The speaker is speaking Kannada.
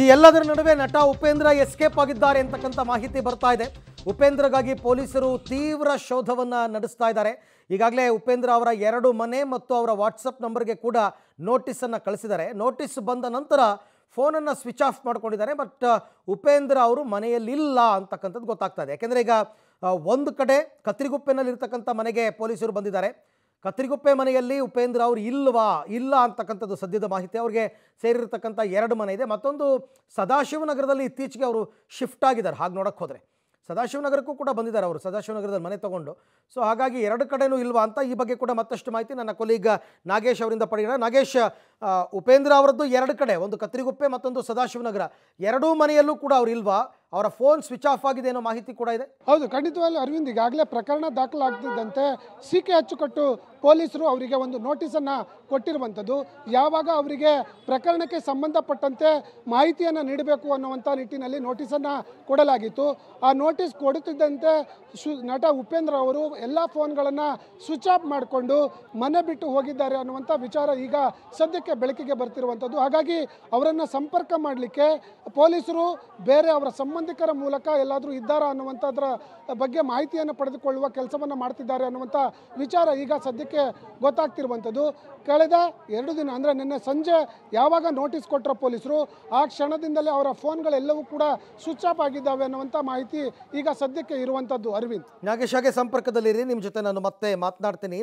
ಈ ಎಲ್ಲದರ ನಡುವೆ ನಟ ಉಪೇಂದ್ರ ಎಸ್ಕೇಪ್ ಆಗಿದ್ದಾರೆ ಅಂತಕ್ಕಂಥ ಮಾಹಿತಿ ಬರ್ತಾ ಇದೆ ಉಪೇಂದ್ರಗಾಗಿ ಪೊಲೀಸರು ತೀವ್ರ ಶೋಧವನ್ನ ನಡೆಸ್ತಾ ಇದ್ದಾರೆ ಈಗಾಗಲೇ ಉಪೇಂದ್ರ ಅವರ ಎರಡು ಮನೆ ಮತ್ತು ಅವರ ವಾಟ್ಸಪ್ ನಂಬರ್ಗೆ ಕೂಡ ನೋಟಿಸನ್ನು ಕಳಿಸಿದ್ದಾರೆ ನೋಟಿಸ್ ಬಂದ ನಂತರ ಫೋನನ್ನು ಸ್ವಿಚ್ ಆಫ್ ಮಾಡ್ಕೊಂಡಿದ್ದಾರೆ ಬಟ್ ಉಪೇಂದ್ರ ಅವರು ಮನೆಯಲ್ಲಿಲ್ಲ ಅಂತಕ್ಕಂಥದ್ದು ಗೊತ್ತಾಗ್ತಾ ಇದೆ ಯಾಕೆಂದರೆ ಈಗ ಒಂದು ಕಡೆ ಕತ್ರಿಗುಪ್ಪೆನಲ್ಲಿರ್ತಕ್ಕಂಥ ಮನೆಗೆ ಪೊಲೀಸರು ಬಂದಿದ್ದಾರೆ ಕತ್ತರಿಗುಪ್ಪೆ ಮನೆಯಲ್ಲಿ ಉಪೇಂದ್ರ ಅವರು ಇಲ್ವಾ ಇಲ್ಲ ಅಂತಕ್ಕಂಥದ್ದು ಸದ್ಯದ ಮಾಹಿತಿ ಅವ್ರಿಗೆ ಸೇರಿರ್ತಕ್ಕಂಥ ಎರಡು ಮನೆ ಇದೆ ಮತ್ತೊಂದು ಸದಾಶಿವನಗರದಲ್ಲಿ ಇತ್ತೀಚೆಗೆ ಅವರು ಶಿಫ್ಟ್ ಆಗಿದ್ದಾರೆ ಹಾಗೆ ನೋಡಕ್ಕೆ ಹೋದರೆ ಸದಾಶಿವನಗರಕ್ಕೂ ಕೂಡ ಬಂದಿದ್ದಾರೆ ಅವರು ಸದಾಶಿವನಗರದಲ್ಲಿ ಮನೆ ತಗೊಂಡು ಸೊ ಹಾಗಾಗಿ ಎರಡು ಕಡೆಯೂ ಇಲ್ವಾ ಅಂತ ಈ ಬಗ್ಗೆ ಕೂಡ ಮತ್ತಷ್ಟು ಮಾಹಿತಿ ನನ್ನ ಕೊಲೀಗ ನಾಗೇಶ್ ಅವರಿಂದ ಪಡೆಯೋಣ ನಾಗೇಶ್ ಉಪೇಂದ್ರ ಅವರದ್ದು ಎರಡು ಕಡೆ ಒಂದು ಕತ್ರಿಗುಪ್ಪೆ ಮತ್ತೊಂದು ಸದಾಶಿವನಗರ ಎರಡೂ ಮನೆಯಲ್ಲೂ ಕೂಡ ಅವರು ಇಲ್ವಾ ಅವರ ಫೋನ್ ಸ್ವಿಚ್ ಆಫ್ ಆಗಿದೆ ಅನ್ನೋ ಮಾಹಿತಿ ಕೂಡ ಇದೆ ಹೌದು ಖಂಡಿತವಾಗಿ ಅರವಿಂದ್ ಈಗಾಗಲೇ ಪ್ರಕರಣ ದಾಖಲಾಗ್ತಿದ್ದಂತೆ ಸಿ ಕೆ ಅಚ್ಚುಕಟ್ಟು ಪೊಲೀಸರು ಅವರಿಗೆ ಒಂದು ನೋಟಿಸನ್ನು ಕೊಟ್ಟಿರುವಂಥದ್ದು ಯಾವಾಗ ಅವರಿಗೆ ಪ್ರಕರಣಕ್ಕೆ ಸಂಬಂಧಪಟ್ಟಂತೆ ಮಾಹಿತಿಯನ್ನು ನೀಡಬೇಕು ಅನ್ನುವಂಥ ನಿಟ್ಟಿನಲ್ಲಿ ನೋಟಿಸನ್ನು ಕೊಡಲಾಗಿತ್ತು ಆ ನೋಟಿಸ್ ಕೊಡುತ್ತಿದ್ದಂತೆ ಸು ನಟ ಉಪೇಂದ್ರ ಅವರು ಎಲ್ಲ ಫೋನ್ಗಳನ್ನು ಸ್ವಿಚ್ ಆಫ್ ಮಾಡಿಕೊಂಡು ಮನೆ ಬಿಟ್ಟು ಹೋಗಿದ್ದಾರೆ ಅನ್ನುವಂಥ ವಿಚಾರ ಈಗ ಸದ್ಯ ಸದ್ಯಕ್ಕೆ ಬೆಳಕಿಗೆ ಬರ್ತಿರುವಂಥದ್ದು ಹಾಗಾಗಿ ಅವರನ್ನು ಸಂಪರ್ಕ ಮಾಡಲಿಕ್ಕೆ ಪೊಲೀಸರು ಬೇರೆ ಅವರ ಸಂಬಂಧಿಕರ ಮೂಲಕ ಎಲ್ಲಾದರೂ ಇದ್ದಾರಾ ಅನ್ನುವಂಥದ್ರ ಬಗ್ಗೆ ಮಾಹಿತಿಯನ್ನು ಪಡೆದುಕೊಳ್ಳುವ ಕೆಲಸವನ್ನು ಮಾಡ್ತಿದ್ದಾರೆ ಅನ್ನುವಂಥ ವಿಚಾರ ಈಗ ಸದ್ಯಕ್ಕೆ ಗೊತ್ತಾಗ್ತಿರುವಂಥದ್ದು ಕಳೆದ ಎರಡು ದಿನ ಅಂದರೆ ನಿನ್ನೆ ಸಂಜೆ ಯಾವಾಗ ನೋಟಿಸ್ ಕೊಟ್ಟರೋ ಪೊಲೀಸರು ಆ ಕ್ಷಣದಿಂದಲೇ ಅವರ ಫೋನ್ಗಳೆಲ್ಲವೂ ಕೂಡ ಸ್ವಿಚ್ ಆಫ್ ಆಗಿದ್ದಾವೆ ಅನ್ನುವಂಥ ಮಾಹಿತಿ ಈಗ ಸದ್ಯಕ್ಕೆ ಇರುವಂಥದ್ದು ಅರವಿಂದ್ ನಾಗೇಶ್ ಹಾಗೆ ಸಂಪರ್ಕದಲ್ಲಿರಿ ನಿಮ್ಮ ಜೊತೆ ನಾನು ಮತ್ತೆ ಮಾತನಾಡ್ತೀನಿ